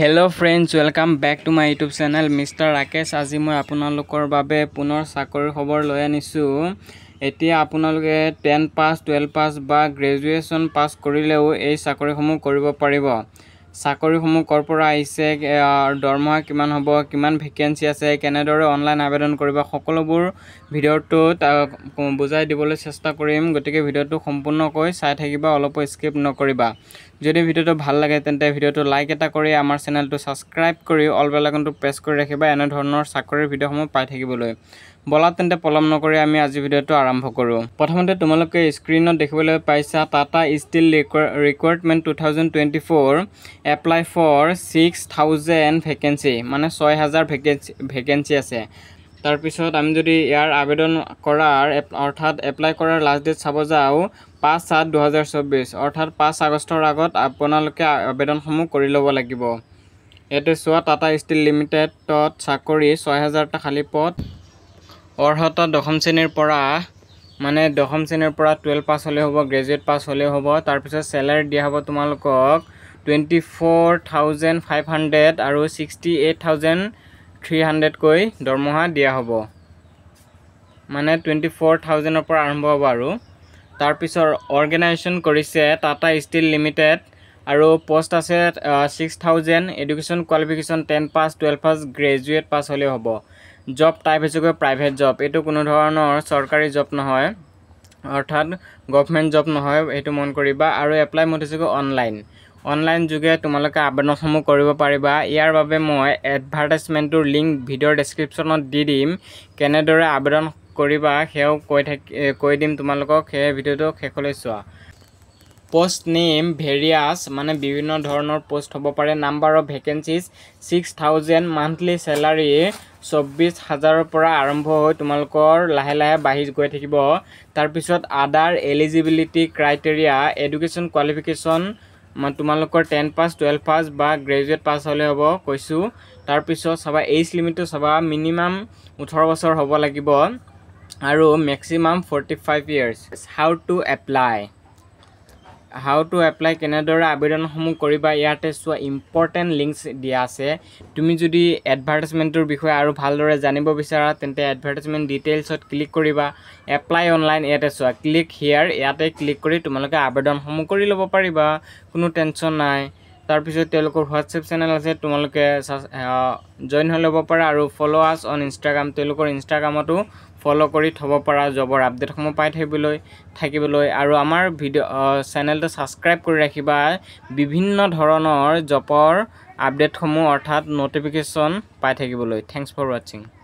hello' friends welcome back to my YouTube channel mister Rakesh আজি মই আপোনালোকৰ বাবে পুনৰ চাকৰিৰ খবৰ লৈ আনিছোঁ এতিয়া আপোনালোকে টেন পাছ টুৱেলভ পাছ বা গ্ৰেজুৱেশ্যন পাছ কৰিলেও এই চাকৰিসমূহ কৰিব পাৰিব চাকৰিসমূহ ক'ৰ পৰা আহিছে দৰমহা কিমান হ'ব কিমান ভেকেঞ্চি আছে কেনেদৰে অনলাইন আবেদন কৰিব সকলোবোৰ ভিডিঅ'টোত বুজাই দিবলৈ চেষ্টা কৰিম গতিকে ভিডিঅ'টো সম্পূৰ্ণকৈ চাই থাকিবা অলপো স্কিপ নকৰিবা যদি ভিডিঅ'টো ভাল লাগে তেন্তে ভিডিঅ'টো লাইক এটা কৰি আমাৰ চেনেলটো ছাবস্ক্ৰাইব কৰি অল বেলাইকনটো প্ৰেছ কৰি ৰাখিবা এনেধৰণৰ চাকৰিৰ ভিডিঅ'সমূহ পাই থাকিবলৈ বলা তেন্তে পলম নকৰি আমি আজি ভিডিঅ'টো আৰম্ভ কৰোঁ প্ৰথমতে তোমালোকে স্ক্ৰীণত দেখিবলৈ পাইছা Tata steel recruitment two thousand twenty four apply for six thousand vacancy মানে ছয় হাজাৰ ভেকেঞ্চি ভেকেঞ্চি আছে তাৰপিছত আমি যদি ইয়াৰ আবেদন কৰাৰ অৰ্থাৎ এপ্লাই কৰাৰ লাষ্ট ডেট চাব যাওঁ পাঁচ সাত দুহেজাৰ চৌব্বিছ অৰ্থাৎ পাঁচ আগষ্টৰ আগত আপোনালোকে আবেদনসমূহ কৰি ল'ব লাগিব ইয়াতে চোৱা টাটা ষ্টীল লিমিটেডত চাকৰি ছয় হাজাৰটা খালী পথ অৰ্হতা দশম শ্ৰেণীৰ পৰা মানে দশম শ্ৰেণীৰ পৰা টুৱেল্ভ পাছ হ'লেও হ'ব গ্ৰেজুৱেট পাছ হ'লেও হ'ব তাৰপিছত চেলাৰী দিয়া হ'ব তোমালোকক twenty four thousand five hundred আৰু ছিক্সটি এইট থাউজেণ্ড থ্ৰী হাণ্ড্ৰেডকৈ দৰমহা দিয়া হ'ব মানে টুৱেণ্টি ফ'ৰ থাউজেণ্ডৰ পৰা আৰম্ভ হ'ব আৰু তাৰপিছৰ অৰ্গেনাইজেশ্যন কৰিছে টাটা ষ্টীল লিমিটেড আৰু পষ্ট আছে six thousand education qualification ten pass twelve pass graduate pass হ'লেও হ'ব জব টাইপ হৈছেগৈ প্ৰাইভেট জব এইটো কোনো ধৰণৰ চৰকাৰী জব নহয় অৰ্থাৎ গভমেণ্ট জব নহয় সেইটো মন কৰিবা আৰু এপ্লাই মোৰ হৈছেগৈ অনলাইন অনলাইন যোগে তোমালোকে আবেদনসমূহ কৰিব পাৰিবা ইয়াৰ বাবে মই এডভাৰ্টাইজমেণ্টটোৰ লিংক ভিডিঅ'ৰ ডেছক্ৰিপশ্যনত দি দিম কেনেদৰে আবেদন কৰিবা সেয়াও কৈ থাকি কৈ দিম তোমালোকক সেই ভিডিঅ'টো শেষলৈ চোৱা পোষ্ট নেম ভেৰিয়াছ মানে বিভিন্ন ধৰণৰ পোষ্ট হ'ব পাৰে number of vacancies six thousand monthly salary চৌব্বিছ হাজাৰৰ পৰা আৰম্ভ হৈ তোমালোকৰ লাহে লাহে বাঢ়ি গৈ থাকিব তাৰপিছত other eligibility criteria education qualification তোমালোকৰ টেন পাছ টুৱেলভ পাছ বা গ্ৰেজুৱেট পাছ হ'লে হ'ব কৈছোঁ তাৰপিছত চাবা এইজ লিমিটটো চাবা মিনিমাম ওঠৰ বছৰ হ'ব লাগিব আৰু maximum forty five years how to apply how to apply কেনেদৰে আবেদনসমূহ কৰিবা ইয়াতে চোৱা ইম্পৰ্টেণ্ট লিংকছ দিয়া আছে তুমি যদি এডভাৰ্টাইজমেণ্টটোৰ বিষয়ে আৰু ভালদৰে জানিব বিচাৰা তেন্তে এডভাৰ্টাইজমেণ্ট ডিটেইলছত ক্লিক কৰিবা এপ্লাই অনলাইন ইয়াতে চোৱা ক্লিক হিয়াৰ ইয়াতে ক্লিক কৰি তোমালোকে আবেদনসমূহ কৰি ল'ব পাৰিবা কোনো টেনশ্যন নাই তাৰপিছত তেওঁলোকৰ হোৱাটছএপ চেনেল আছে তোমালোকে জইন হৈ ল'ব পাৰা আৰু ফ'ল' আছ অন ইনষ্টাগ্ৰাম তেওঁলোকৰ ইনষ্টাগ্ৰামতো ফ'ল' কৰি থ'ব পাৰা জবৰ আপডেটসমূহ পাই থাকিবলৈ থাকিবলৈ আৰু আমাৰ ভিডিঅ' চেনেলটো ছাবস্ক্ৰাইব কৰি ৰাখিবা বিভিন্ন ধৰণৰ জবৰ আপডেটসমূহ অৰ্থাৎ ন'টিফিকেশ্যন পাই থাকিবলৈ থেংকছ ফৰ ৱাটছিং